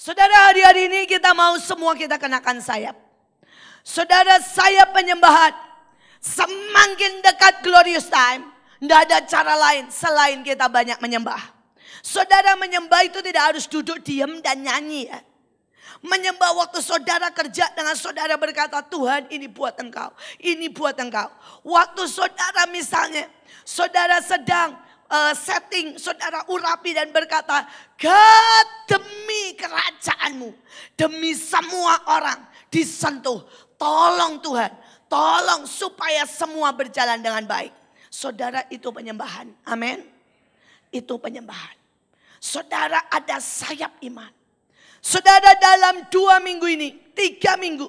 Saudara hari-hari ini kita mau semua kita kenakan sayap. Saudara sayap penyembahan. Semakin dekat glorious time. Tidak ada cara lain selain kita banyak menyembah. Saudara menyembah itu tidak harus duduk diam dan nyanyi ya. Menyembah waktu saudara kerja dengan saudara berkata Tuhan ini buat engkau, ini buat engkau. Waktu saudara misalnya, saudara sedang uh, setting, saudara urapi dan berkata, God demi kerajaanmu, demi semua orang disentuh. Tolong Tuhan, tolong supaya semua berjalan dengan baik. Saudara itu penyembahan, amin. Itu penyembahan. Saudara ada sayap iman. Saudara dalam dua minggu ini, tiga minggu.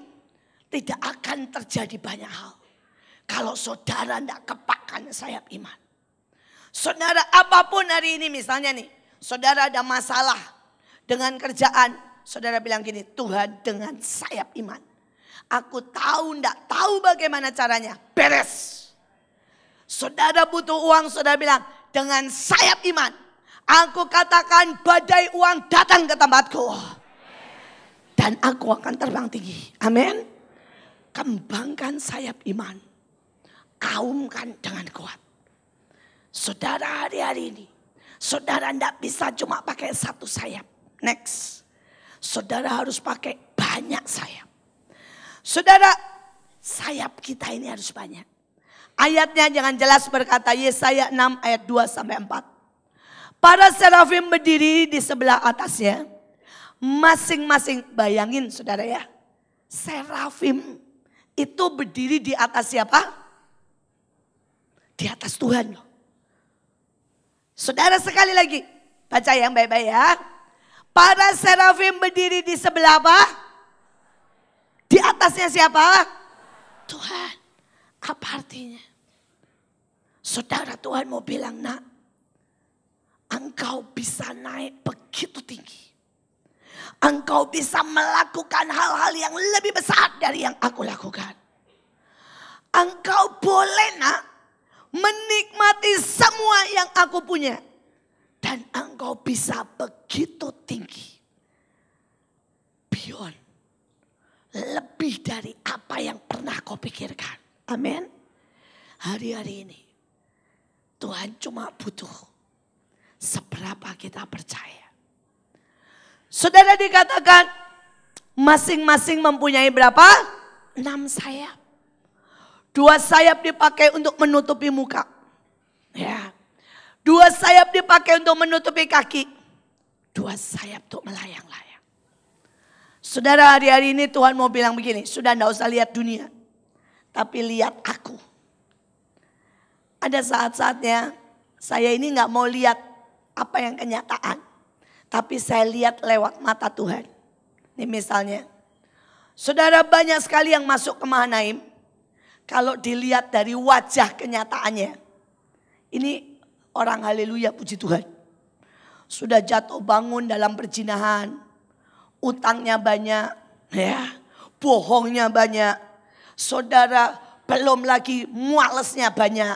Tidak akan terjadi banyak hal. Kalau saudara tidak kepakan sayap iman. Saudara apapun hari ini misalnya nih, saudara ada masalah dengan kerjaan, saudara bilang gini, Tuhan dengan sayap iman. Aku tahu ndak tahu bagaimana caranya, beres. Saudara butuh uang, saudara bilang, dengan sayap iman. Aku katakan badai uang datang ke tempatku. Dan aku akan terbang tinggi. Amin. Kembangkan sayap iman. Kaumkan dengan kuat. Saudara hari-hari ini, saudara tidak bisa cuma pakai satu sayap. Next. Saudara harus pakai banyak sayap. Saudara, sayap kita ini harus banyak. Ayatnya jangan jelas berkata Yesaya 6 ayat 2 sampai 4. Para serafim berdiri di sebelah atasnya. Masing-masing bayangin saudara ya. Serafim itu berdiri di atas siapa? Di atas Tuhan loh. Saudara sekali lagi, baca yang baik-baik ya. Para serafim berdiri di sebelah apa? Di atasnya siapa? Tuhan. Apa artinya? Saudara Tuhan mau bilang, nak, engkau bisa naik begitu tinggi. Engkau bisa melakukan hal-hal yang lebih besar dari yang aku lakukan. Engkau boleh nak menikmati semua yang aku punya. Dan engkau bisa begitu tinggi. Beyond. Lebih dari apa yang pernah kau pikirkan. Amin. Hari-hari ini. Tuhan cuma butuh seberapa kita percaya. Saudara dikatakan masing-masing mempunyai berapa? Enam sayap. Dua sayap dipakai untuk menutupi muka. Ya. Dua sayap dipakai untuk menutupi kaki. Dua sayap untuk melayang-layang. Saudara hari-hari ini Tuhan mau bilang begini, sudah tidak usah lihat dunia. Tapi lihat aku. Ada saat-saatnya saya ini nggak mau lihat apa yang kenyataan. Tapi saya lihat lewat mata Tuhan. Ini misalnya. Saudara banyak sekali yang masuk ke Mahanaim kalau dilihat dari wajah kenyataannya. Ini orang haleluya puji Tuhan. Sudah jatuh bangun dalam perjinahan. Utangnya banyak. ya Bohongnya banyak. Saudara belum lagi mualesnya banyak.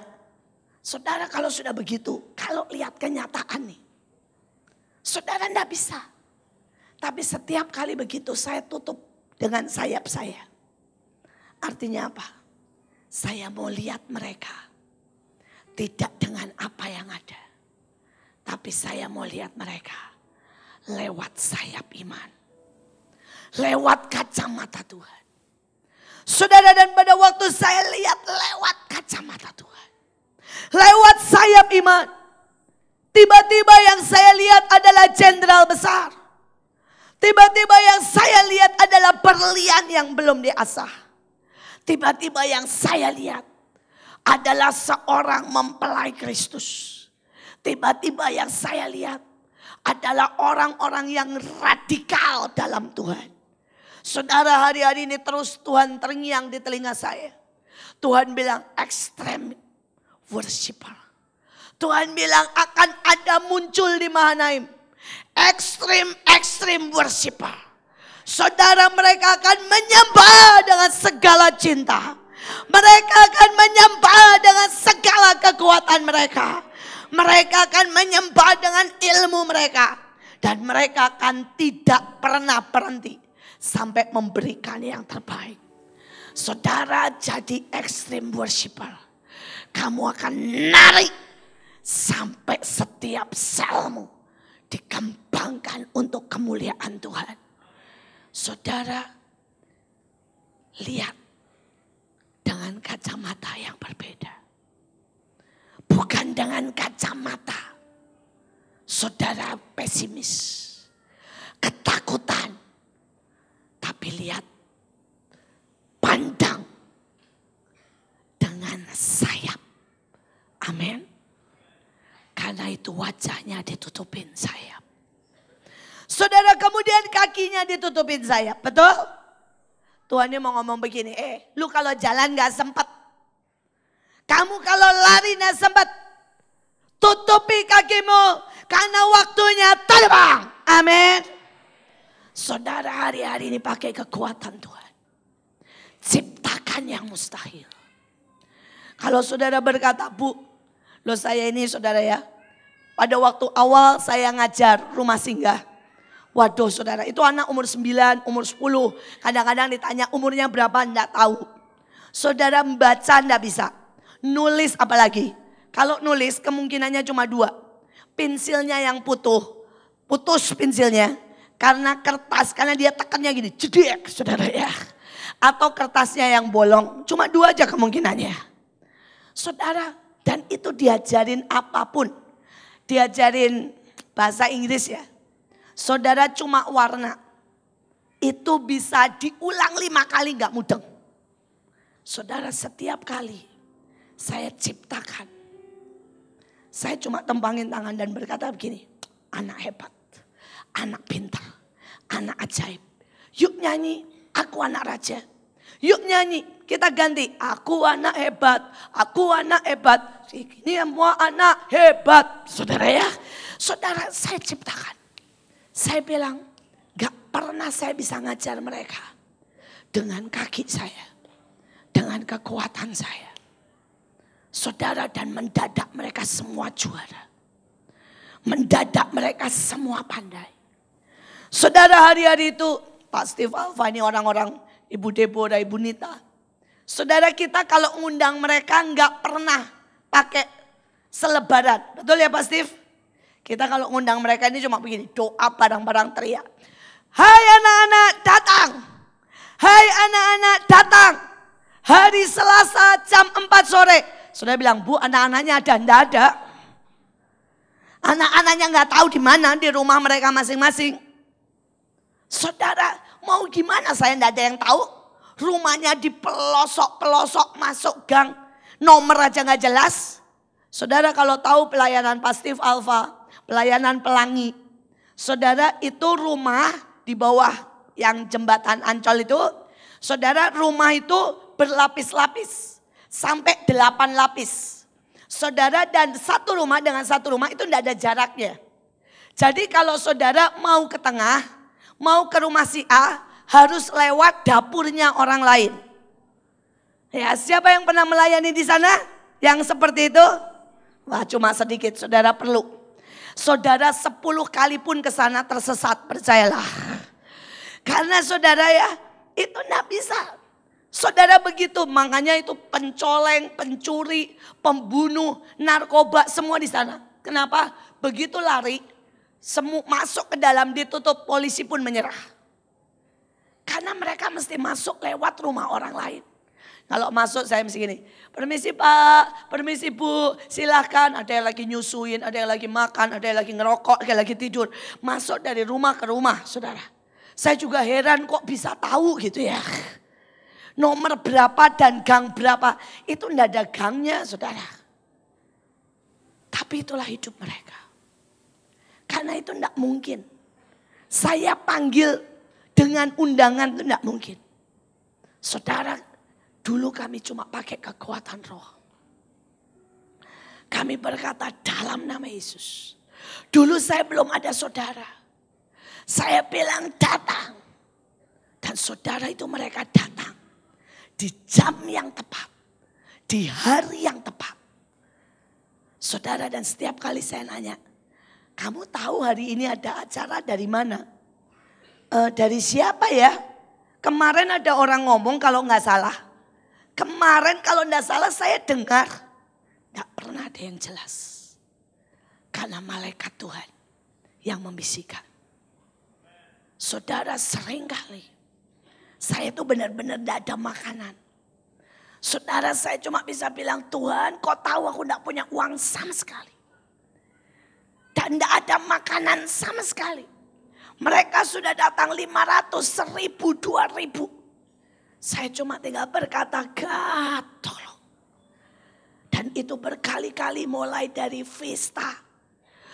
Saudara kalau sudah begitu. Kalau lihat kenyataan nih. Saudara tidak bisa. Tapi setiap kali begitu saya tutup dengan sayap saya. Artinya apa? Saya mau lihat mereka. Tidak dengan apa yang ada. Tapi saya mau lihat mereka lewat sayap iman. Lewat kacamata Tuhan. Saudara dan pada waktu saya lihat lewat kacamata Tuhan. Lewat sayap iman. Tiba-tiba yang saya lihat adalah jenderal besar. Tiba-tiba yang saya lihat adalah berlian yang belum diasah. Tiba-tiba yang saya lihat adalah seorang mempelai Kristus. Tiba-tiba yang saya lihat adalah orang-orang yang radikal dalam Tuhan. Saudara hari-hari ini terus Tuhan terngiang di telinga saya. Tuhan bilang ekstrem worshiper. Tuhan bilang akan ada muncul di Mahanaim. Ekstrim, ekstrim worshiper. Saudara mereka akan menyembah dengan segala cinta. Mereka akan menyembah dengan segala kekuatan mereka. Mereka akan menyembah dengan ilmu mereka. Dan mereka akan tidak pernah berhenti sampai memberikan yang terbaik. Saudara jadi ekstrim worshiper. Kamu akan narik sampai setiap selmu dikembangkan untuk kemuliaan Tuhan. Saudara lihat dengan kacamata yang berbeda. Bukan dengan kacamata saudara pesimis, ketakutan. Tapi lihat, pandang dengan sayap. Amin. Karena itu wajahnya ditutupin sayap. Saudara kemudian kakinya ditutupin saya, betul? Tuhan ini mau ngomong begini, eh lu kalau jalan gak sempat. Kamu kalau lari gak sempat. Tutupi kakimu karena waktunya terbang. Amin. Saudara hari-hari ini pakai kekuatan Tuhan. Ciptakan yang mustahil. Kalau saudara berkata, bu, lo saya ini saudara ya. Pada waktu awal saya ngajar rumah singgah Waduh saudara, itu anak umur 9, umur 10. Kadang-kadang ditanya umurnya berapa, enggak tahu. Saudara membaca enggak bisa. Nulis apalagi. Kalau nulis kemungkinannya cuma dua. Pensilnya yang putuh. Putus pensilnya. Karena kertas, karena dia tekannya gini. Jedek saudara ya. Atau kertasnya yang bolong. Cuma dua aja kemungkinannya. Saudara, dan itu diajarin apapun. Diajarin bahasa Inggris ya Saudara cuma warna. Itu bisa diulang lima kali gak mudeng. Saudara setiap kali saya ciptakan. Saya cuma tembangin tangan dan berkata begini. Anak hebat, anak pintar, anak ajaib. Yuk nyanyi, aku anak raja. Yuk nyanyi, kita ganti. Aku anak hebat, aku anak hebat. Ini semua anak hebat. Saudara ya, saudara saya ciptakan. Saya bilang, gak pernah saya bisa ngajar mereka. Dengan kaki saya. Dengan kekuatan saya. Saudara dan mendadak mereka semua juara. Mendadak mereka semua pandai. Saudara hari-hari itu Pak Steve Alva ini orang-orang Ibu Deborah, Ibu Nita. Saudara kita kalau ngundang mereka nggak pernah pakai selebaran. Betul ya Pak Steve? Kita kalau ngundang mereka ini cuma begini, doa barang-barang teriak. Hai anak-anak datang. Hai anak-anak datang. Hari Selasa jam 4 sore. Sudah bilang, bu anak-anaknya ada, enggak ada. Anak-anaknya nggak tahu di mana, di rumah mereka masing-masing. Saudara, mau gimana saya enggak ada yang tahu. Rumahnya di pelosok-pelosok masuk gang. Nomor aja nggak jelas. Saudara kalau tahu pelayanan pastif Alfa, pelayanan pelangi. Saudara itu rumah di bawah yang jembatan Ancol itu. Saudara rumah itu berlapis-lapis. Sampai delapan lapis. Saudara dan satu rumah dengan satu rumah itu tidak ada jaraknya. Jadi kalau saudara mau ke tengah, mau ke rumah si A, harus lewat dapurnya orang lain. Ya, siapa yang pernah melayani di sana? Yang seperti itu? Wah, cuma sedikit saudara perlu. Saudara sepuluh kali pun ke sana tersesat, percayalah. Karena saudara ya, itu enggak bisa. Saudara begitu, makanya itu pencoleng, pencuri, pembunuh, narkoba, semua di sana. Kenapa? Begitu lari, semu masuk ke dalam ditutup, polisi pun menyerah. Karena mereka mesti masuk lewat rumah orang lain. Kalau masuk saya mesti gini, permisi pak, permisi bu, silahkan. Ada yang lagi nyusuin, ada yang lagi makan, ada yang lagi ngerokok, ada yang lagi tidur. Masuk dari rumah ke rumah, saudara. Saya juga heran kok bisa tahu gitu ya. Nomor berapa dan gang berapa, itu ndak ada gangnya saudara. Tapi itulah hidup mereka. Karena itu ndak mungkin. Saya panggil dengan undangan itu ndak mungkin. Saudara Dulu kami cuma pakai kekuatan roh. Kami berkata dalam nama Yesus. Dulu saya belum ada saudara. Saya bilang datang. Dan saudara itu mereka datang. Di jam yang tepat. Di hari yang tepat. Saudara dan setiap kali saya nanya. Kamu tahu hari ini ada acara dari mana? E, dari siapa ya? Kemarin ada orang ngomong kalau nggak salah Kemarin kalau tidak salah saya dengar, tidak pernah ada yang jelas. Karena malaikat Tuhan yang membisikkan. Saudara sering kali saya itu benar-benar tidak ada makanan. Saudara saya cuma bisa bilang Tuhan kau tahu aku tidak punya uang sama sekali. Dan tidak ada makanan sama sekali. Mereka sudah datang 500, 1000, 2000. Saya cuma tinggal berkata, God tolong. Dan itu berkali-kali mulai dari Vista.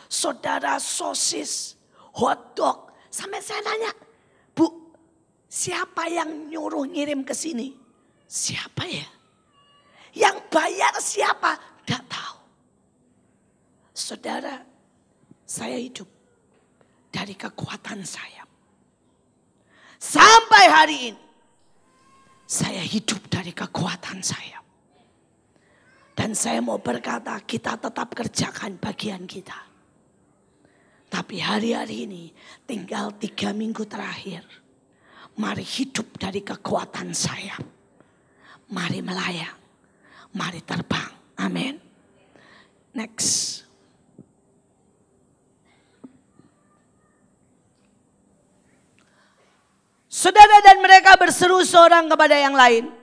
Saudara sosis, hot dog. Sampai saya nanya, Bu, siapa yang nyuruh ngirim ke sini? Siapa ya? Yang bayar siapa? Tidak tahu. Saudara, saya hidup dari kekuatan saya. Sampai hari ini saya hidup dari kekuatan saya. Dan saya mau berkata kita tetap kerjakan bagian kita. Tapi hari-hari ini tinggal tiga minggu terakhir. Mari hidup dari kekuatan saya. Mari melayang. Mari terbang. Amin. Next. Saudara dan mereka berseru seorang kepada yang lain.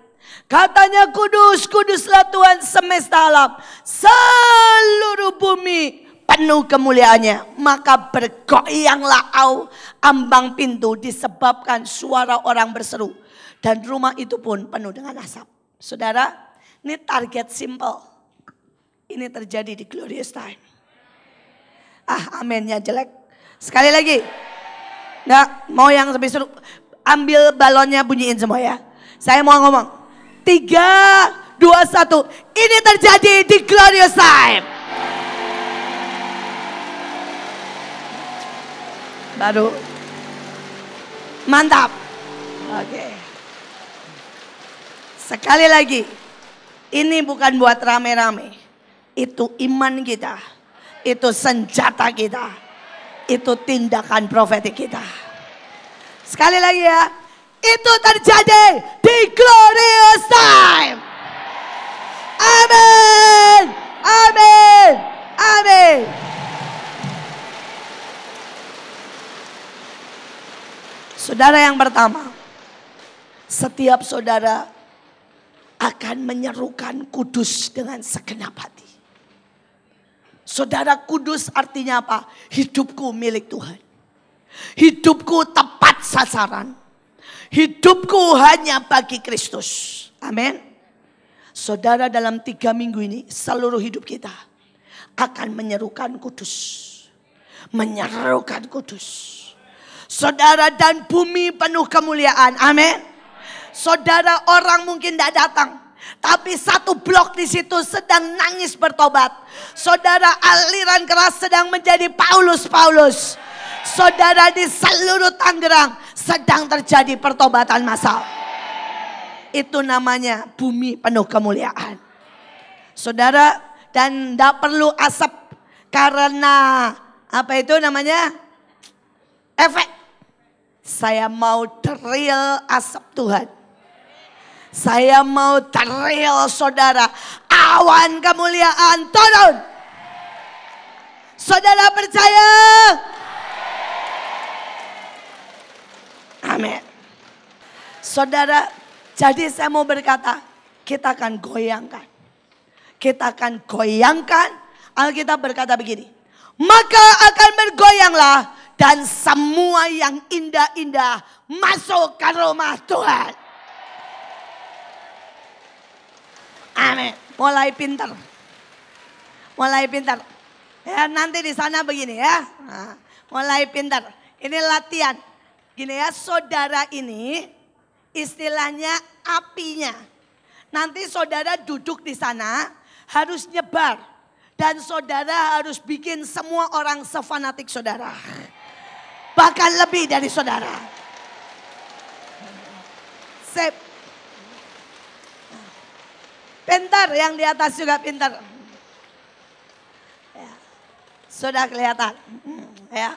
Katanya kudus, kuduslah Tuhan semesta alam. Seluruh bumi penuh kemuliaannya. Maka bergoyanglah au ambang pintu disebabkan suara orang berseru. Dan rumah itu pun penuh dengan asap. Saudara, ini target simple. Ini terjadi di glorious time. Ah, amennya jelek. Sekali lagi. nggak mau yang lebih seru. Ambil balonnya bunyiin semua ya. Saya mau ngomong. Tiga, dua, satu. Ini terjadi di Glorious Time. Baru. Mantap. Oke. Okay. Sekali lagi. Ini bukan buat rame-rame. Itu iman kita. Itu senjata kita. Itu tindakan profetik kita. Sekali lagi ya. Itu terjadi di glorious time. Amin. Amin. Amin. Saudara yang pertama, setiap saudara akan menyerukan kudus dengan segenap hati. Saudara kudus artinya apa? Hidupku milik Tuhan. Hidupku tepat sasaran. Hidupku hanya bagi Kristus. Amin. Saudara dalam tiga minggu ini seluruh hidup kita akan menyerukan kudus. Menyerukan kudus. Saudara dan bumi penuh kemuliaan. Amin. Saudara orang mungkin tidak datang. Tapi satu blok di situ sedang nangis bertobat. Saudara aliran keras sedang menjadi Paulus-Paulus. Saudara di seluruh Tangerang sedang terjadi pertobatan massal. Itu namanya bumi penuh kemuliaan. Saudara dan tidak perlu asap karena apa itu namanya efek. Saya mau teriak asap Tuhan. Saya mau teriak saudara. Awan kemuliaan turun. Saudara percaya Amin. Saudara, jadi saya mau berkata, kita akan goyangkan. Kita akan goyangkan. Alkitab berkata begini, maka akan bergoyanglah dan semua yang indah-indah masuk ke rumah Tuhan. Amin. Mulai pintar. Mulai pintar. Ya, nanti di sana begini ya. Nah, mulai pintar. Ini latihan. Gini ya, saudara ini istilahnya apinya. Nanti saudara duduk di sana harus nyebar. Dan saudara harus bikin semua orang sefanatik saudara. Bahkan lebih dari saudara. Sip. Pintar yang di atas juga pintar. Ya. Sudah kelihatan. Ya.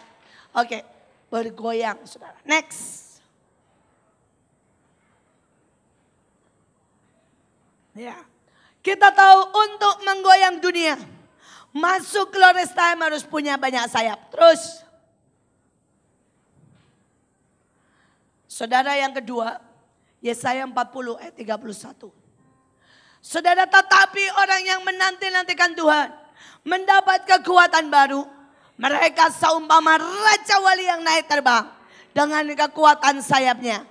Oke. Okay bergoyang saudara. Next. Ya. Kita tahu untuk menggoyang dunia. Masuk Glorious Time harus punya banyak sayap. Terus. Saudara yang kedua. Yesaya 40 ayat 31. Saudara tetapi orang yang menanti-nantikan Tuhan. Mendapat kekuatan baru mereka seumpama raja wali yang naik terbang dengan kekuatan sayapnya.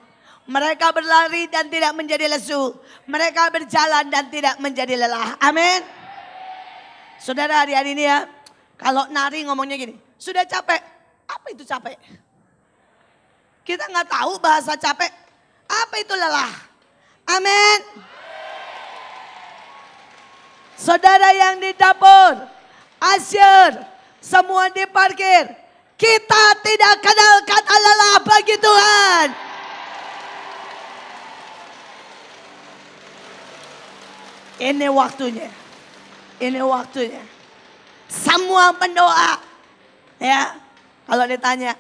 Mereka berlari dan tidak menjadi lesu. Mereka berjalan dan tidak menjadi lelah. Amin. Saudara hari-hari ini ya, kalau nari ngomongnya gini, sudah capek. Apa itu capek? Kita nggak tahu bahasa capek. Apa itu lelah? Amin. Saudara yang di dapur, asyur, semua diparkir. Kita tidak kenal kata lelah bagi Tuhan. Ini waktunya. Ini waktunya. Semua mendoa. Ya, kalau ditanya,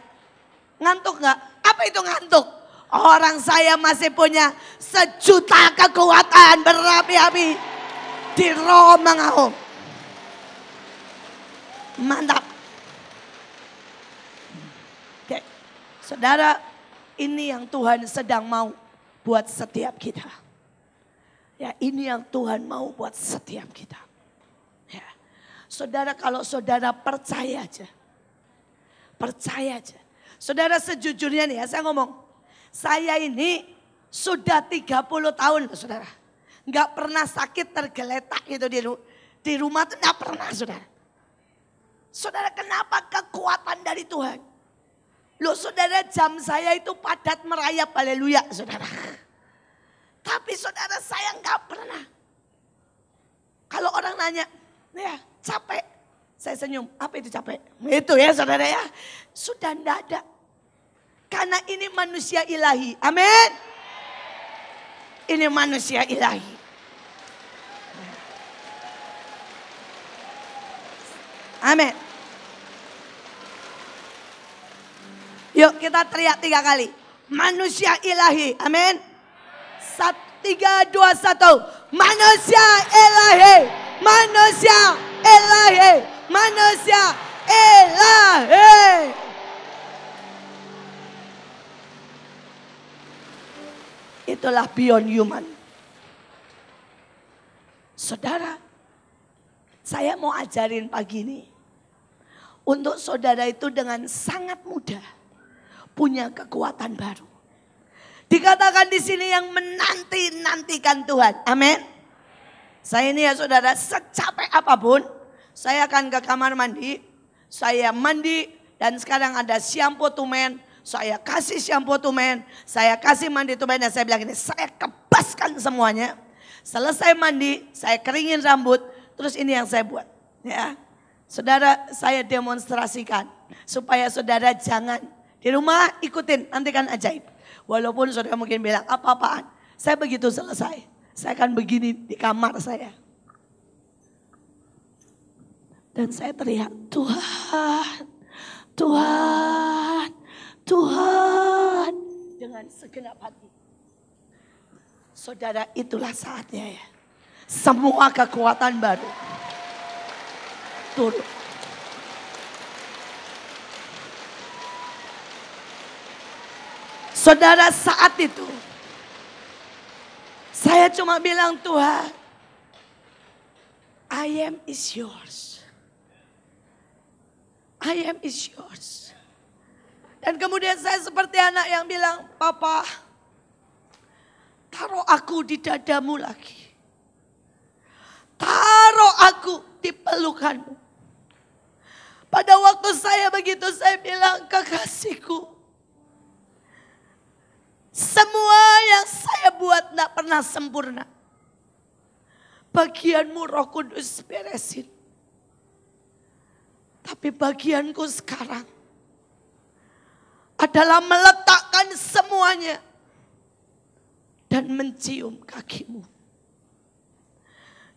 ngantuk nggak? Apa itu ngantuk? Orang saya masih punya sejuta kekuatan berapi-api di roh mengaum. Mantap. Oke. Saudara, ini yang Tuhan sedang mau buat setiap kita. Ya, ini yang Tuhan mau buat setiap kita. Ya. Saudara kalau saudara percaya aja. Percaya aja. Saudara sejujurnya nih ya, saya ngomong. Saya ini sudah 30 tahun loh saudara. Nggak pernah sakit tergeletak gitu di, di rumah tuh nggak pernah saudara. Saudara kenapa kekuatan dari Tuhan? Loh saudara jam saya itu padat merayap haleluya saudara. Tapi saudara saya nggak pernah. Kalau orang nanya, ya capek. Saya senyum, apa itu capek? Itu ya saudara ya. Sudah tidak. ada. Karena ini manusia ilahi. Amin. Ini manusia ilahi. Amin. Yuk kita teriak tiga kali. Manusia ilahi. Amin. Sat, tiga, dua, satu. Manusia ilahi. Manusia ilahi. Manusia ilahi. Itulah beyond human. Saudara, saya mau ajarin pagi ini. Untuk saudara itu dengan sangat mudah punya kekuatan baru. Dikatakan di sini yang menanti-nantikan Tuhan. Amin. Saya ini ya saudara secapek apapun. Saya akan ke kamar mandi. Saya mandi dan sekarang ada shampoo tumen. Saya kasih shampoo tumen. Saya kasih mandi tumen dan saya bilang ini saya kebaskan semuanya. Selesai mandi, saya keringin rambut, Terus ini yang saya buat. Ya. Saudara saya demonstrasikan supaya saudara jangan di rumah ikutin nanti kan ajaib. Walaupun saudara mungkin bilang apa-apaan. Saya begitu selesai. Saya akan begini di kamar saya. Dan saya teriak, Tuhan, Tuhan, Tuhan. Dengan segenap hati. Saudara itulah saatnya ya semua kekuatan baru. Turun. Saudara saat itu. Saya cuma bilang Tuhan. I am is yours. I am is yours. Dan kemudian saya seperti anak yang bilang, Papa, taruh aku di dadamu lagi aku di pelukanmu. Pada waktu saya begitu saya bilang kekasihku. Semua yang saya buat tidak pernah sempurna. Bagianmu roh kudus beresin. Tapi bagianku sekarang adalah meletakkan semuanya dan mencium kakimu.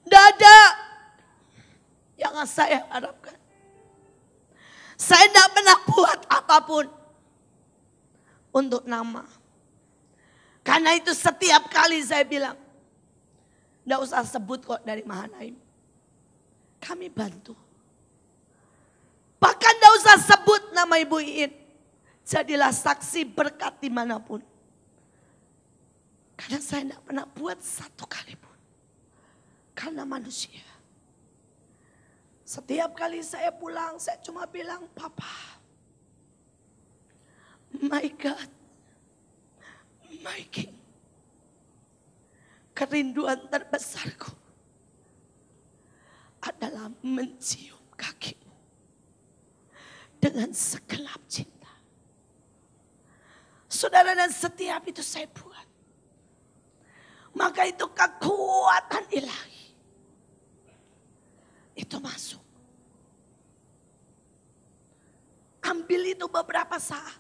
Tidak yang saya harapkan. Saya tidak pernah buat apapun untuk nama. Karena itu setiap kali saya bilang, tidak usah sebut kok dari Mahanaim. Kami bantu. Bahkan tidak usah sebut nama Ibu Iin. Jadilah saksi berkat dimanapun. Karena saya tidak pernah buat satu kali pun. Karena manusia. Setiap kali saya pulang, saya cuma bilang, Papa, my God, my King, kerinduan terbesarku adalah mencium kakimu dengan sekelap cinta. Saudara dan setiap itu saya buat. Maka itu kekuatan ilahi. Itu masuk. itu beberapa saat.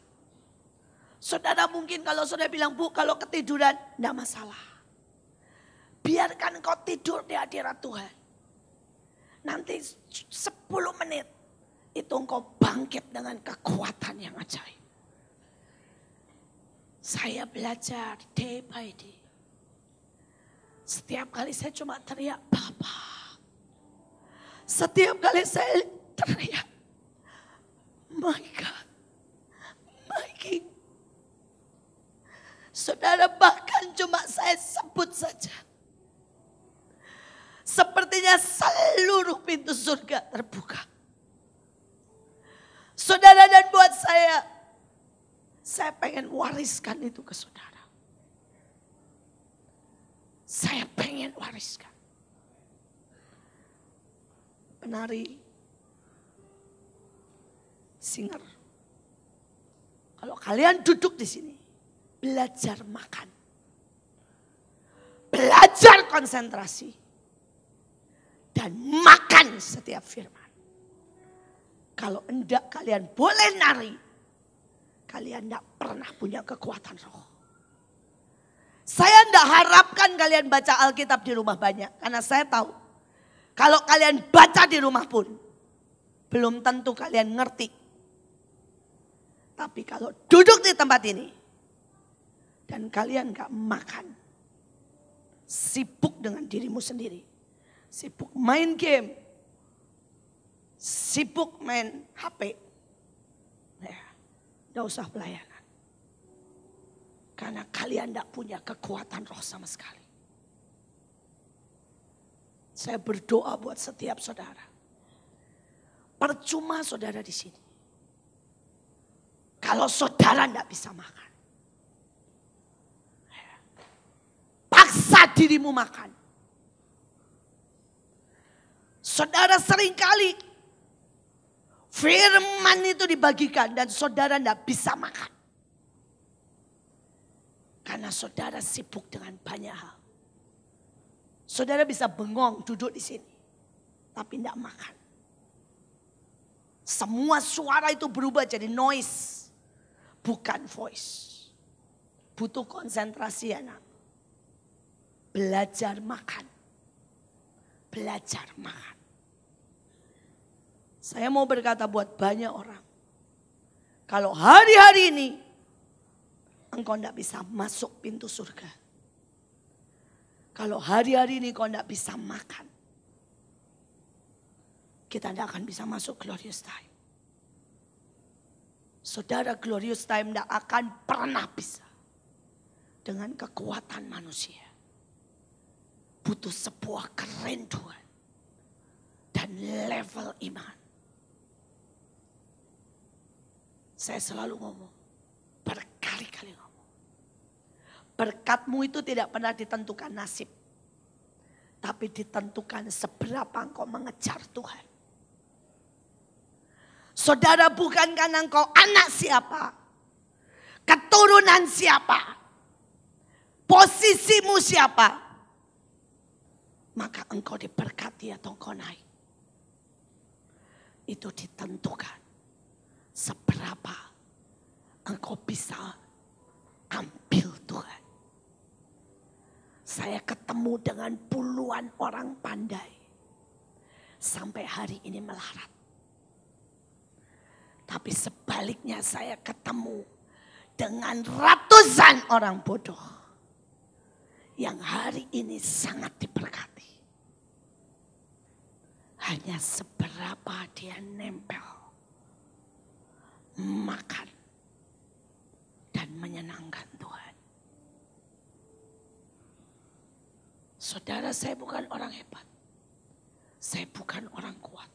Saudara mungkin kalau saudara bilang, bu kalau ketiduran, tidak masalah. Biarkan kau tidur di hadirat Tuhan. Nanti 10 menit, itu engkau bangkit dengan kekuatan yang ajaib. Saya belajar day by day. Setiap kali saya cuma teriak, Papa. Setiap kali saya teriak, My God daging. Saudara bahkan cuma saya sebut saja. Sepertinya seluruh pintu surga terbuka. Saudara dan buat saya, saya pengen wariskan itu ke saudara. Saya pengen wariskan. Penari, singer, kalau kalian duduk di sini, belajar makan. Belajar konsentrasi. Dan makan setiap firman. Kalau enggak kalian boleh nari. Kalian enggak pernah punya kekuatan roh. Saya enggak harapkan kalian baca Alkitab di rumah banyak. Karena saya tahu. Kalau kalian baca di rumah pun. Belum tentu kalian ngerti tapi kalau duduk di tempat ini dan kalian gak makan, sibuk dengan dirimu sendiri, sibuk main game, sibuk main HP, ya, gak usah pelayanan. Karena kalian gak punya kekuatan roh sama sekali. Saya berdoa buat setiap saudara. Percuma saudara di sini. Kalau saudara tidak bisa makan. Paksa dirimu makan. Saudara seringkali firman itu dibagikan dan saudara tidak bisa makan. Karena saudara sibuk dengan banyak hal. Saudara bisa bengong duduk di sini. Tapi tidak makan. Semua suara itu berubah jadi noise bukan voice. Butuh konsentrasi anak. Ya, Belajar makan. Belajar makan. Saya mau berkata buat banyak orang. Kalau hari-hari ini engkau tidak bisa masuk pintu surga. Kalau hari-hari ini engkau tidak bisa makan. Kita tidak akan bisa masuk glorious time. Saudara glorious time tidak akan pernah bisa. Dengan kekuatan manusia. Butuh sebuah kerinduan. Dan level iman. Saya selalu ngomong. Berkali-kali ngomong. Berkatmu itu tidak pernah ditentukan nasib. Tapi ditentukan seberapa engkau mengejar Tuhan Saudara bukan bukankah engkau anak siapa? Keturunan siapa? Posisimu siapa? Maka engkau diberkati atau engkau naik. Itu ditentukan seberapa engkau bisa ambil Tuhan. Saya ketemu dengan puluhan orang pandai. Sampai hari ini melarat. Tapi sebaliknya saya ketemu dengan ratusan orang bodoh yang hari ini sangat diberkati. Hanya seberapa dia nempel, makan, dan menyenangkan Tuhan. Saudara saya bukan orang hebat. Saya bukan orang kuat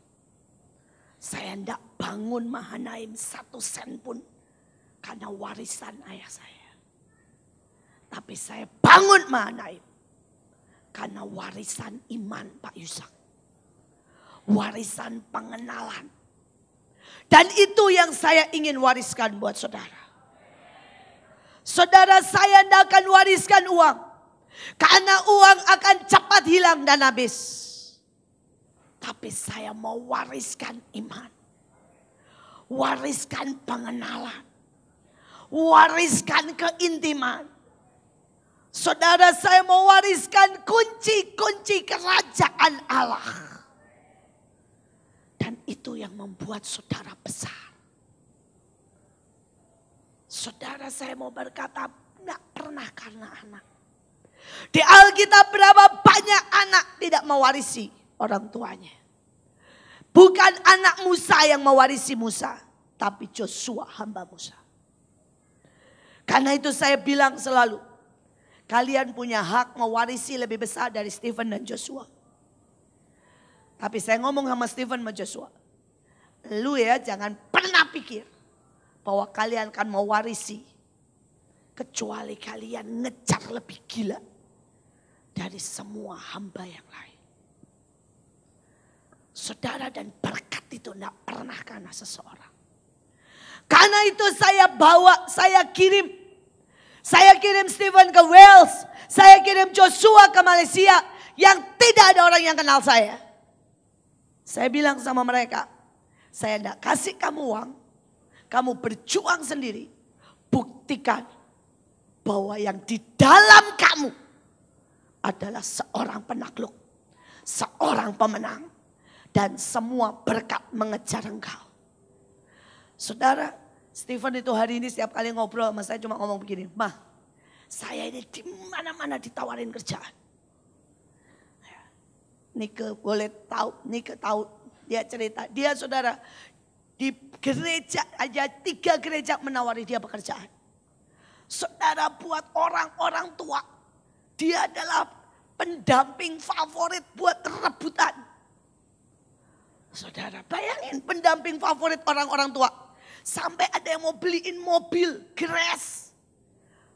saya tidak bangun Mahanaim satu sen pun karena warisan ayah saya. Tapi saya bangun Mahanaim karena warisan iman Pak Yusak. Warisan pengenalan. Dan itu yang saya ingin wariskan buat saudara. Saudara saya tidak akan wariskan uang. Karena uang akan cepat hilang dan habis. Tapi saya mau wariskan iman. Wariskan pengenalan. Wariskan keintiman. Saudara saya mau wariskan kunci-kunci kerajaan Allah. Dan itu yang membuat saudara besar. Saudara saya mau berkata, tidak pernah karena anak. Di Alkitab berapa banyak anak tidak mewarisi orang tuanya. Bukan anak Musa yang mewarisi Musa, tapi Joshua hamba Musa. Karena itu saya bilang selalu, kalian punya hak mewarisi lebih besar dari Stephen dan Joshua. Tapi saya ngomong sama Stephen sama Joshua, lu ya jangan pernah pikir bahwa kalian akan mewarisi kecuali kalian ngejar lebih gila dari semua hamba yang lain. Saudara dan berkat itu tidak pernah karena seseorang. Karena itu saya bawa, saya kirim. Saya kirim Stephen ke Wales. Saya kirim Joshua ke Malaysia. Yang tidak ada orang yang kenal saya. Saya bilang sama mereka, saya tidak kasih kamu uang. Kamu berjuang sendiri. Buktikan bahwa yang di dalam kamu adalah seorang penakluk. Seorang pemenang dan semua berkat mengejar engkau. Saudara, Stephen itu hari ini setiap kali ngobrol sama saya cuma ngomong begini, mah saya ini di mana-mana ditawarin kerjaan. Ya. Nike boleh tahu, Nike tahu dia cerita. Dia saudara di gereja aja tiga gereja menawari dia pekerjaan. Saudara buat orang-orang tua, dia adalah pendamping favorit buat rebutan Saudara, bayangin pendamping favorit orang-orang tua. Sampai ada yang mau beliin mobil, grass.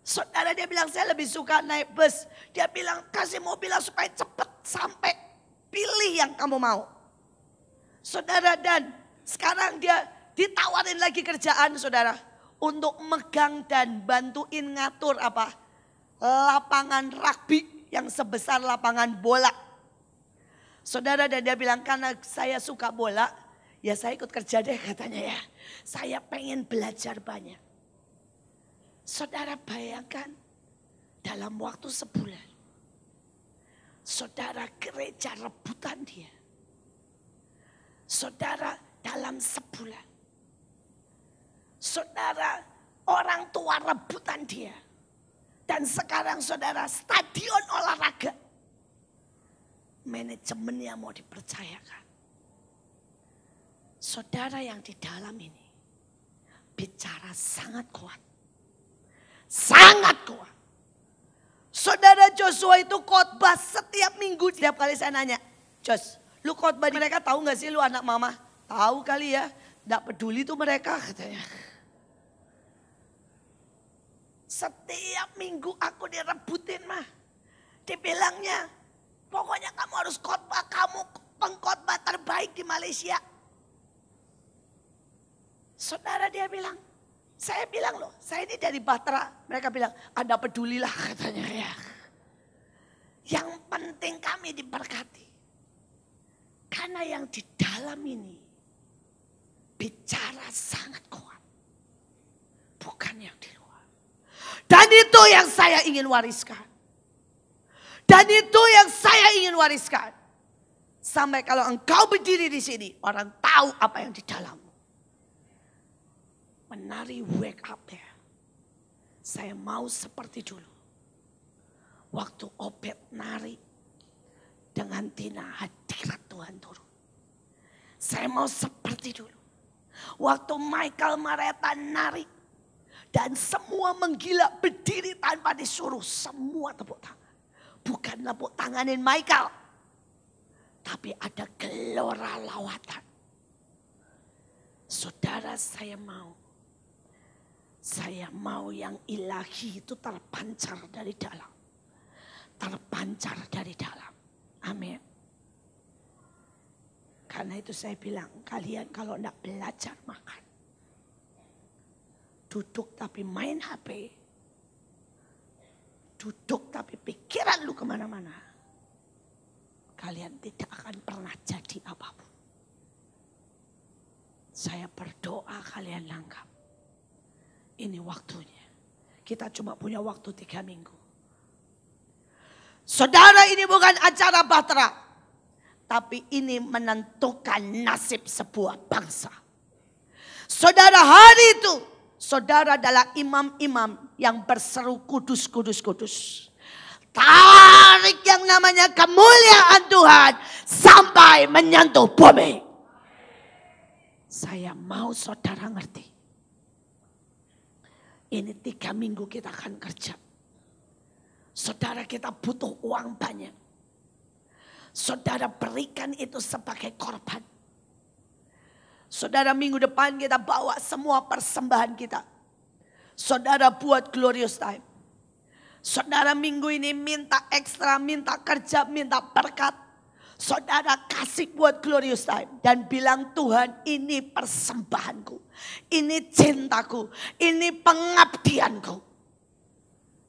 Saudara dia bilang, saya lebih suka naik bus. Dia bilang, kasih mobil supaya cepat sampai. Pilih yang kamu mau. Saudara, dan sekarang dia ditawarin lagi kerjaan saudara. Untuk megang dan bantuin ngatur apa? Lapangan rugby yang sebesar lapangan bola Saudara dan dia bilang karena saya suka bola, ya saya ikut kerja deh katanya ya. Saya pengen belajar banyak. Saudara bayangkan dalam waktu sebulan. Saudara gereja rebutan dia. Saudara dalam sebulan. Saudara orang tua rebutan dia. Dan sekarang saudara stadion olahraga manajemen yang mau dipercayakan. Saudara yang di dalam ini bicara sangat kuat. Sangat kuat. Saudara Joshua itu khotbah setiap minggu setiap kali saya nanya, "Jos, lu khotbah di mereka tahu nggak sih lu anak mama?" Tahu kali ya. gak peduli tuh mereka katanya. Setiap minggu aku direbutin mah. Dibilangnya, Pokoknya kamu harus khotbah kamu pengkhotbah terbaik di Malaysia. Saudara dia bilang, saya bilang loh, saya ini dari Batra. Mereka bilang, Anda pedulilah katanya ya. Yang penting kami diberkati. Karena yang di dalam ini bicara sangat kuat. Bukan yang di luar. Dan itu yang saya ingin wariskan. Dan itu yang saya ingin wariskan. Sampai kalau engkau berdiri di sini, orang tahu apa yang di dalammu. Menari wake up ya. Saya mau seperti dulu. Waktu obet nari dengan Tina hadirat Tuhan turun. Saya mau seperti dulu. Waktu Michael Mareta nari dan semua menggila berdiri tanpa disuruh. Semua tepuk tangan bukan lapuk tanganin Michael. Tapi ada gelora lawatan. Saudara saya mau. Saya mau yang ilahi itu terpancar dari dalam. Terpancar dari dalam. Amin. Karena itu saya bilang kalian kalau tidak belajar makan. Duduk tapi main HP duduk tapi pikiran lu kemana-mana. Kalian tidak akan pernah jadi apapun. Saya berdoa kalian lengkap Ini waktunya. Kita cuma punya waktu tiga minggu. Saudara ini bukan acara batra Tapi ini menentukan nasib sebuah bangsa. Saudara hari itu, saudara adalah imam-imam yang berseru kudus, kudus, kudus. Tarik yang namanya kemuliaan Tuhan sampai menyentuh bumi. Saya mau saudara ngerti. Ini tiga minggu kita akan kerja. Saudara kita butuh uang banyak. Saudara berikan itu sebagai korban. Saudara minggu depan kita bawa semua persembahan kita. Saudara buat glorious time. Saudara minggu ini minta ekstra, minta kerja, minta berkat. Saudara kasih buat glorious time. Dan bilang Tuhan ini persembahanku. Ini cintaku. Ini pengabdianku.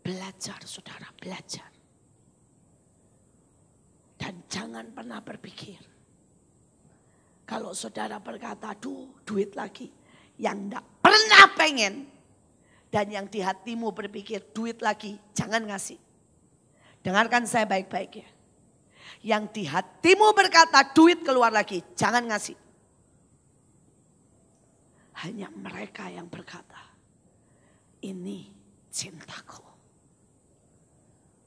Belajar saudara, belajar. Dan jangan pernah berpikir. Kalau saudara berkata, duh duit lagi. Yang tidak pernah pengen dan yang di hatimu berpikir duit lagi, jangan ngasih. Dengarkan saya baik-baik ya. Yang di hatimu berkata duit keluar lagi, jangan ngasih. Hanya mereka yang berkata, ini cintaku.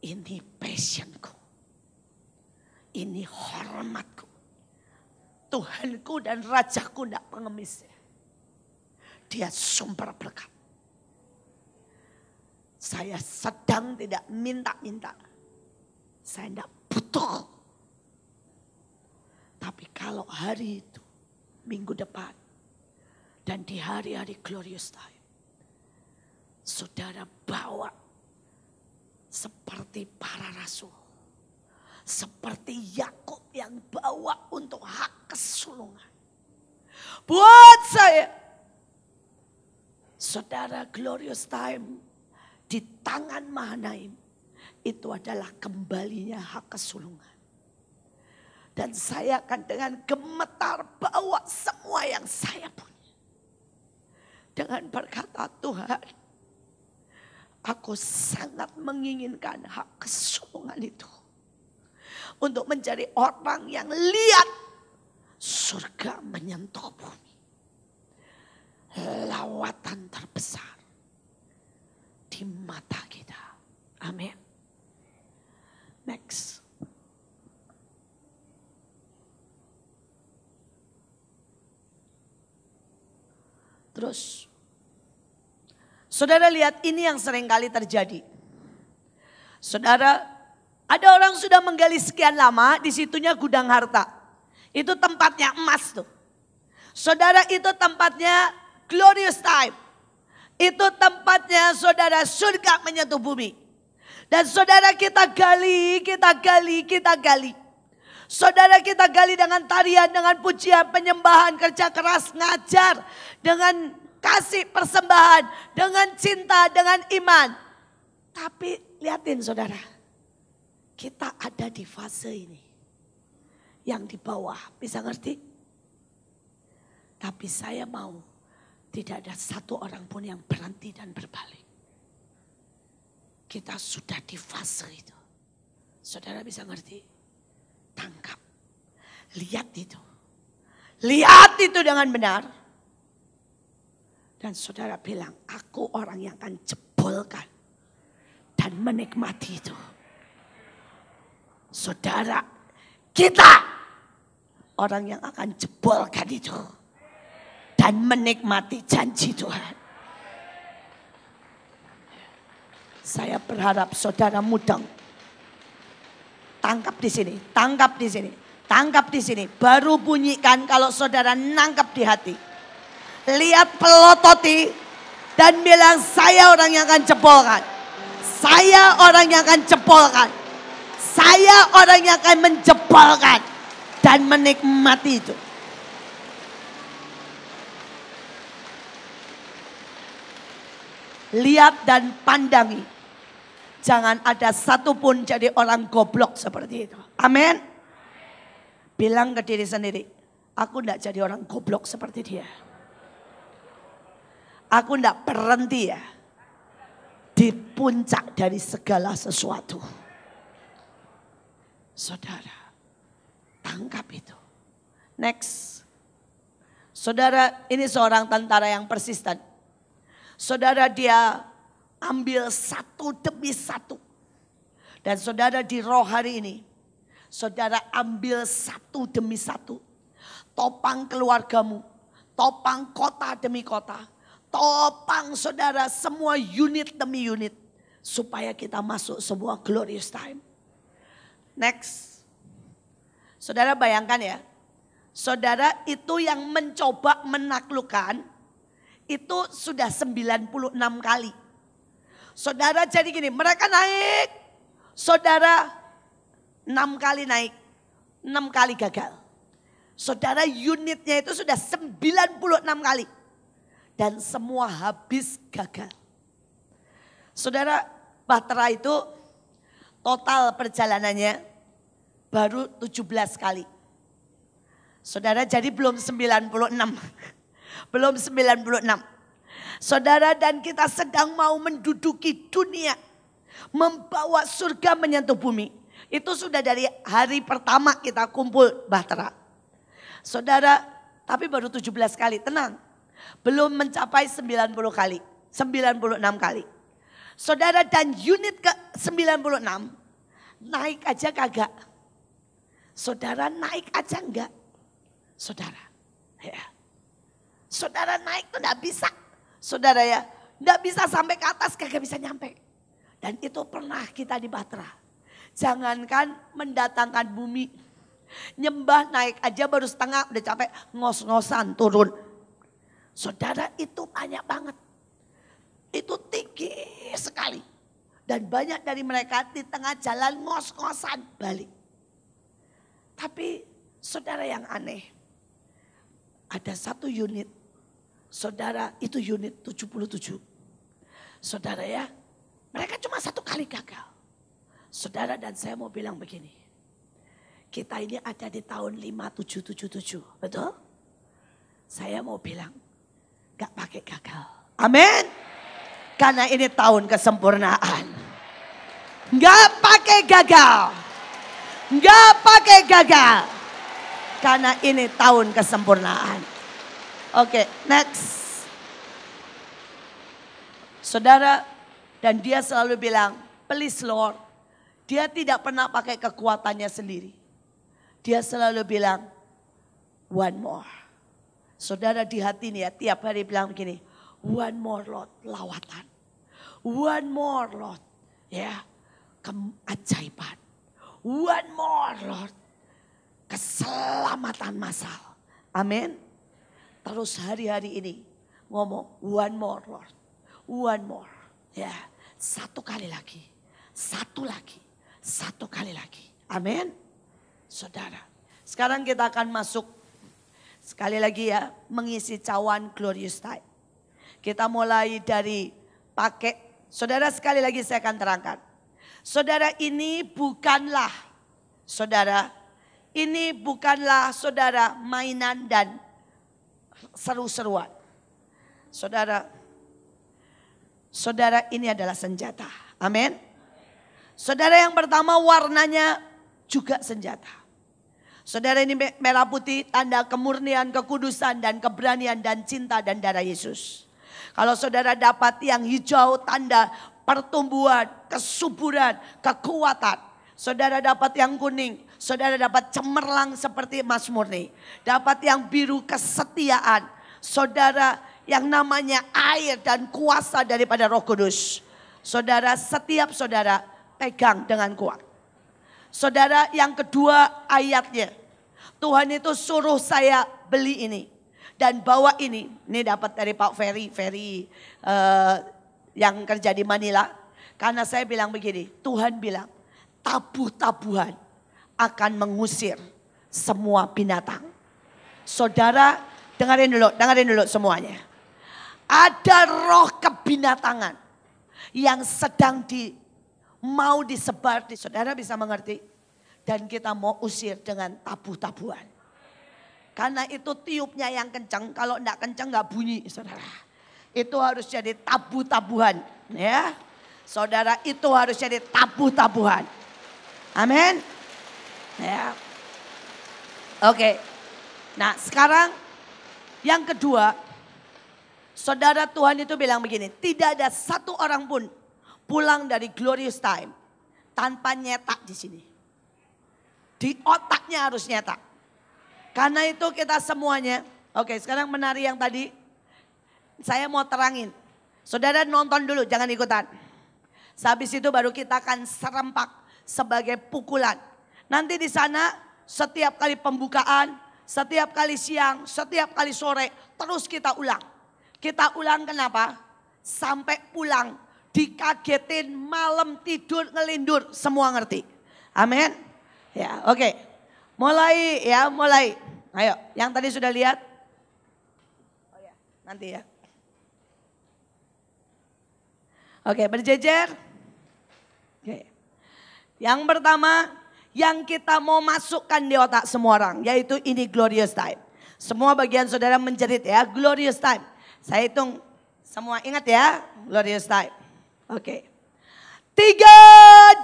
Ini passionku. Ini hormatku. Tuhanku dan Rajaku tidak pengemis. Ya. Dia sumber berkat. Saya sedang tidak minta-minta. Saya tidak butuh. Tapi kalau hari itu, minggu depan, dan di hari-hari glorious time, saudara bawa seperti para rasul, seperti Yakub yang bawa untuk hak kesulungan. Buat saya, saudara glorious time di tangan Mahanaim itu adalah kembalinya hak kesulungan. Dan saya akan dengan gemetar bawa semua yang saya punya. Dengan berkata Tuhan, aku sangat menginginkan hak kesulungan itu. Untuk menjadi orang yang lihat surga menyentuh bumi. Lawatan terbesar di mata kita. Amin. Next. Terus, saudara lihat ini yang sering kali terjadi. Saudara, ada orang sudah menggali sekian lama, di situnya gudang harta. Itu tempatnya emas tuh. Saudara itu tempatnya glorious time itu tempatnya saudara surga menyentuh bumi. Dan saudara kita gali, kita gali, kita gali. Saudara kita gali dengan tarian, dengan pujian, penyembahan, kerja keras, ngajar. Dengan kasih persembahan, dengan cinta, dengan iman. Tapi liatin saudara, kita ada di fase ini. Yang di bawah, bisa ngerti? Tapi saya mau tidak ada satu orang pun yang berhenti dan berbalik. Kita sudah di fase itu. Saudara bisa ngerti? Tangkap. Lihat itu. Lihat itu dengan benar. Dan saudara bilang, aku orang yang akan jebolkan dan menikmati itu. Saudara, kita orang yang akan jebolkan itu dan menikmati janji Tuhan. Saya berharap saudara mudeng. Tangkap di sini, tangkap di sini, tangkap di sini. Baru bunyikan kalau saudara nangkap di hati. Lihat pelototi dan bilang saya orang yang akan jebolkan. Saya orang yang akan jebolkan. Saya orang yang akan menjebolkan dan menikmati itu. lihat dan pandangi. Jangan ada satupun jadi orang goblok seperti itu. Amin. Bilang ke diri sendiri, aku tidak jadi orang goblok seperti dia. Aku tidak berhenti ya di puncak dari segala sesuatu. Saudara, tangkap itu. Next. Saudara, ini seorang tentara yang persisten. Saudara dia ambil satu demi satu. Dan saudara di roh hari ini. Saudara ambil satu demi satu. Topang keluargamu. Topang kota demi kota. Topang saudara semua unit demi unit. Supaya kita masuk sebuah glorious time. Next. Saudara bayangkan ya. Saudara itu yang mencoba menaklukkan itu sudah 96 kali. Saudara jadi gini, mereka naik, saudara 6 kali naik, 6 kali gagal. Saudara unitnya itu sudah 96 kali. Dan semua habis gagal. Saudara Bahtera itu total perjalanannya baru 17 kali. Saudara jadi belum 96. Belum 96. Saudara dan kita sedang mau menduduki dunia. Membawa surga menyentuh bumi. Itu sudah dari hari pertama kita kumpul bahtera. Saudara, tapi baru 17 kali, tenang. Belum mencapai 90 kali, 96 kali. Saudara dan unit ke 96, naik aja kagak. Saudara naik aja enggak? Saudara. Ya. Saudara naik tuh gak bisa. Saudara ya, gak bisa sampai ke atas, kagak bisa nyampe. Dan itu pernah kita di Batra. Jangankan mendatangkan bumi. Nyembah naik aja baru setengah udah capek ngos-ngosan turun. Saudara itu banyak banget. Itu tinggi sekali. Dan banyak dari mereka di tengah jalan ngos-ngosan balik. Tapi saudara yang aneh. Ada satu unit Saudara itu unit 77. Saudara ya, mereka cuma satu kali gagal. Saudara dan saya mau bilang begini. Kita ini ada di tahun 5777, betul? Saya mau bilang, gak pakai gagal. Amin. Karena ini tahun kesempurnaan. Gak pakai gagal. Gak pakai gagal. Karena ini tahun kesempurnaan. Oke, okay, next. Saudara, dan dia selalu bilang, please Lord. Dia tidak pernah pakai kekuatannya sendiri. Dia selalu bilang, one more. Saudara di hati ini ya, tiap hari bilang begini, one more Lord, lawatan. One more Lord, ya, keajaiban. One more Lord, keselamatan masal. Amin. Terus hari-hari ini ngomong one more Lord. One more. Ya. Satu kali lagi. Satu lagi. Satu kali lagi. Amin. Saudara. Sekarang kita akan masuk sekali lagi ya mengisi cawan glorious time. Kita mulai dari pakai Saudara sekali lagi saya akan terangkan. Saudara ini bukanlah saudara ini bukanlah saudara mainan dan seru-seruan. Saudara, saudara ini adalah senjata. Amin. Saudara yang pertama warnanya juga senjata. Saudara ini merah putih tanda kemurnian, kekudusan, dan keberanian, dan cinta, dan darah Yesus. Kalau saudara dapat yang hijau tanda pertumbuhan, kesuburan, kekuatan. Saudara dapat yang kuning Saudara dapat cemerlang seperti Mas Murni. Dapat yang biru kesetiaan. Saudara yang namanya air dan kuasa daripada roh kudus. Saudara setiap saudara pegang dengan kuat. Saudara yang kedua ayatnya. Tuhan itu suruh saya beli ini. Dan bawa ini. Ini dapat dari Pak Ferry. Ferry uh, yang kerja di Manila. Karena saya bilang begini. Tuhan bilang tabuh-tabuhan akan mengusir semua binatang. Saudara, dengerin dulu, dengerin dulu semuanya. Ada roh kebinatangan yang sedang di mau disebar di saudara bisa mengerti dan kita mau usir dengan tabu-tabuan. Karena itu tiupnya yang kencang, kalau enggak kencang enggak bunyi saudara. Itu harus jadi tabu-tabuhan ya. Saudara itu harus jadi tabu-tabuhan. Amin. Ya. Oke. Nah sekarang yang kedua. Saudara Tuhan itu bilang begini. Tidak ada satu orang pun pulang dari glorious time. Tanpa nyetak di sini. Di otaknya harus nyetak. Karena itu kita semuanya. Oke sekarang menari yang tadi. Saya mau terangin. Saudara nonton dulu jangan ikutan. Sehabis itu baru kita akan serempak sebagai pukulan Nanti di sana setiap kali pembukaan, setiap kali siang, setiap kali sore terus kita ulang. Kita ulang kenapa? Sampai pulang dikagetin malam tidur ngelindur semua ngerti. Amin. Ya, oke. Okay. Mulai ya, mulai. Ayo, yang tadi sudah lihat? Oh ya, nanti ya. Oke, berjejer. Oke. Yang pertama, yang kita mau masukkan di otak semua orang, yaitu ini glorious time. Semua bagian saudara menjerit ya, glorious time. Saya hitung semua ingat ya, glorious time. Oke. Tiga,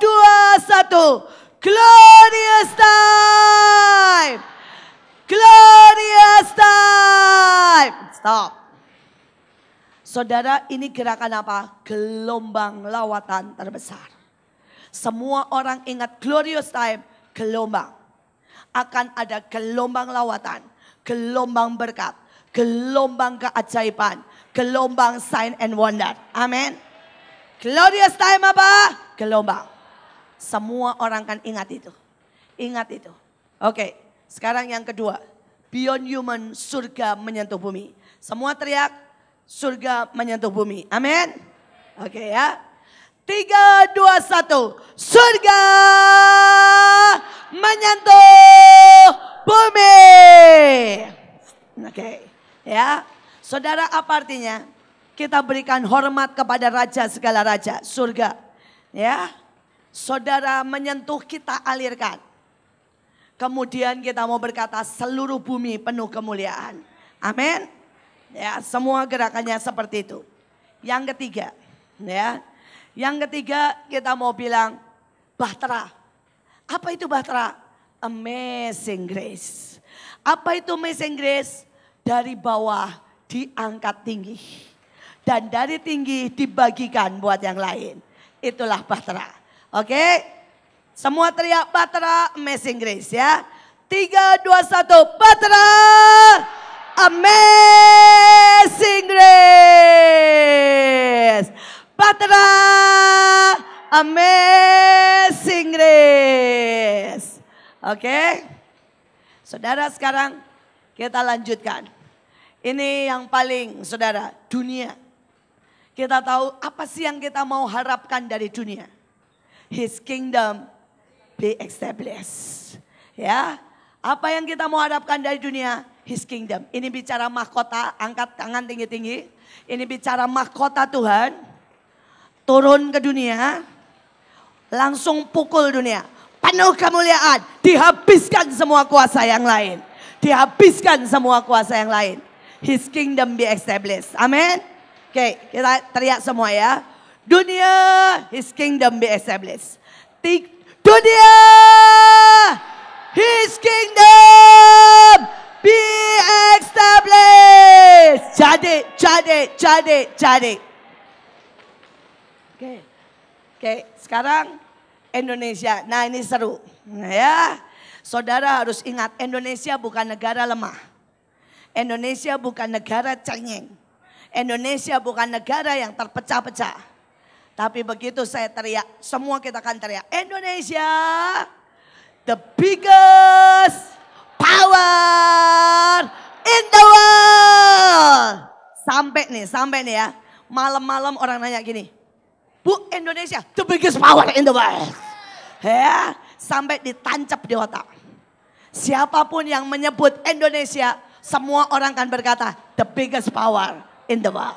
dua, satu. Glorious time. Glorious time. Stop. Saudara ini gerakan apa? Gelombang lawatan terbesar. Semua orang ingat glorious time, gelombang. Akan ada gelombang lawatan, gelombang berkat, gelombang keajaiban, gelombang sign and wonder. Amin. Glorious time apa? Gelombang. Semua orang kan ingat itu. Ingat itu. Oke, sekarang yang kedua. Beyond human, surga menyentuh bumi. Semua teriak, surga menyentuh bumi. Amin. Oke ya. Tiga, dua, satu. Surga menyentuh bumi. Oke, okay. ya. Saudara apa artinya? Kita berikan hormat kepada raja segala raja, surga. Ya. Saudara menyentuh kita alirkan. Kemudian kita mau berkata seluruh bumi penuh kemuliaan. Amin. Ya, semua gerakannya seperti itu. Yang ketiga, ya, yang ketiga kita mau bilang bahtera. Apa itu bahtera? Amazing grace. Apa itu amazing grace? Dari bawah diangkat tinggi. Dan dari tinggi dibagikan buat yang lain. Itulah bahtera. Oke? Semua teriak bahtera amazing grace ya. Tiga dua satu bahtera amazing grace. Patra. Amazing grace. Oke. Saudara sekarang kita lanjutkan. Ini yang paling saudara, dunia. Kita tahu apa sih yang kita mau harapkan dari dunia. His kingdom be established. Ya, apa yang kita mau harapkan dari dunia? His kingdom. Ini bicara mahkota, angkat tangan tinggi-tinggi. Ini bicara mahkota Tuhan turun ke dunia, langsung pukul dunia. Penuh kemuliaan, dihabiskan semua kuasa yang lain. Dihabiskan semua kuasa yang lain. His kingdom be established. Amin. Oke, okay, kita teriak semua ya. Dunia, his kingdom be established. Tik, dunia, his kingdom be established. Jadi, jadi, jadi, jadi. Oke. Oke, sekarang Indonesia. Nah, ini seru. Nah, ya. Saudara harus ingat Indonesia bukan negara lemah. Indonesia bukan negara cengeng. Indonesia bukan negara yang terpecah-pecah. Tapi begitu saya teriak, semua kita akan teriak, Indonesia the biggest power in the world. Sampai nih, sampai nih ya. Malam-malam orang nanya gini, Bu Indonesia, the biggest power in the world. Ya, sampai ditancap di otak. Siapapun yang menyebut Indonesia, semua orang akan berkata, the biggest power in the world.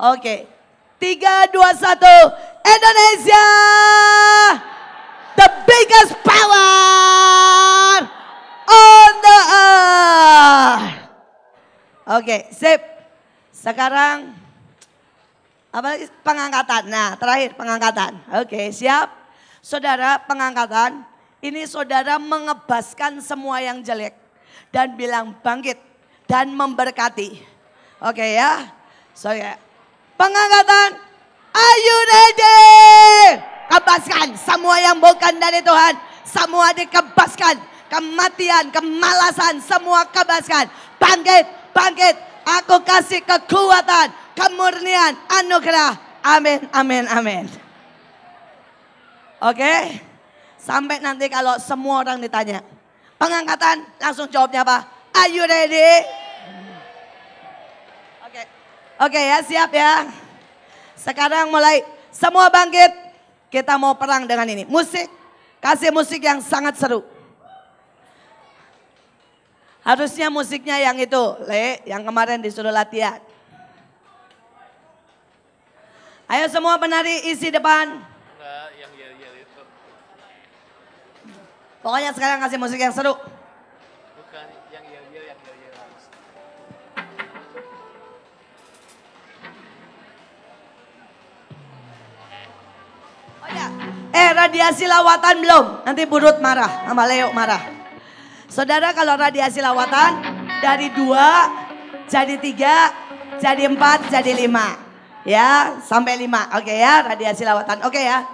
Oke, tiga dua satu Indonesia, the biggest power on the earth. Oke, sip. Sekarang apa pengangkatan. Nah terakhir pengangkatan. Oke siap. Saudara pengangkatan. Ini saudara mengebaskan semua yang jelek. Dan bilang bangkit. Dan memberkati. Oke ya. So ya. Pengangkatan. Ayo ready. Kebaskan semua yang bukan dari Tuhan. Semua dikebaskan. Kematian, kemalasan, semua kebaskan. Bangkit, bangkit. Aku kasih kekuatan kemurnian, anugerah. Amin, amin, amin. Oke? Sampai nanti kalau semua orang ditanya. Pengangkatan langsung jawabnya apa? Are you ready? Oke. Oke ya, siap ya. Sekarang mulai semua bangkit. Kita mau perang dengan ini. Musik. Kasih musik yang sangat seru. Harusnya musiknya yang itu, Le, yang kemarin disuruh latihan. Ayo semua penari isi depan. Ya, ya, Pokoknya sekarang kasih musik yang seru. Bukan yang ya, yang Oh ya, eh radiasi lawatan belum? Nanti Burut marah, sama Leo marah. Saudara kalau radiasi lawatan dari dua jadi tiga, jadi empat, jadi lima ya sampai lima oke okay ya radiasi lawatan oke okay ya